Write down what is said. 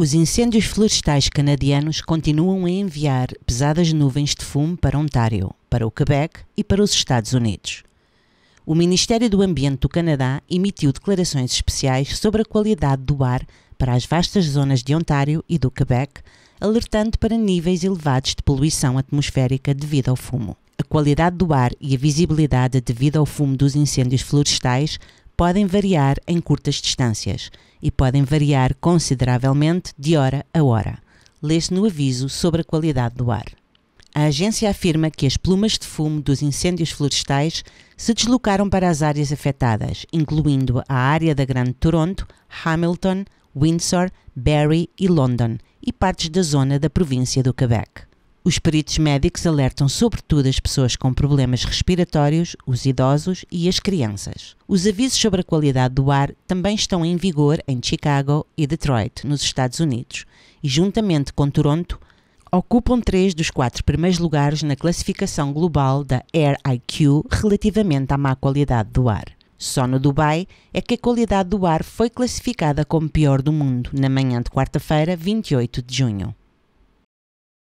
Os incêndios florestais canadianos continuam a enviar pesadas nuvens de fumo para Ontário, para o Quebec e para os Estados Unidos. O Ministério do Ambiente do Canadá emitiu declarações especiais sobre a qualidade do ar para as vastas zonas de Ontário e do Quebec, alertando para níveis elevados de poluição atmosférica devido ao fumo. A qualidade do ar e a visibilidade devido ao fumo dos incêndios florestais podem variar em curtas distâncias e podem variar consideravelmente de hora a hora. Lê-se no aviso sobre a qualidade do ar. A agência afirma que as plumas de fumo dos incêndios florestais se deslocaram para as áreas afetadas, incluindo a área da Grande Toronto, Hamilton, Windsor, Barrie e London, e partes da zona da província do Quebec. Os peritos médicos alertam sobretudo as pessoas com problemas respiratórios, os idosos e as crianças. Os avisos sobre a qualidade do ar também estão em vigor em Chicago e Detroit, nos Estados Unidos, e juntamente com Toronto, ocupam três dos quatro primeiros lugares na classificação global da Air IQ relativamente à má qualidade do ar. Só no Dubai é que a qualidade do ar foi classificada como pior do mundo na manhã de quarta-feira, 28 de junho.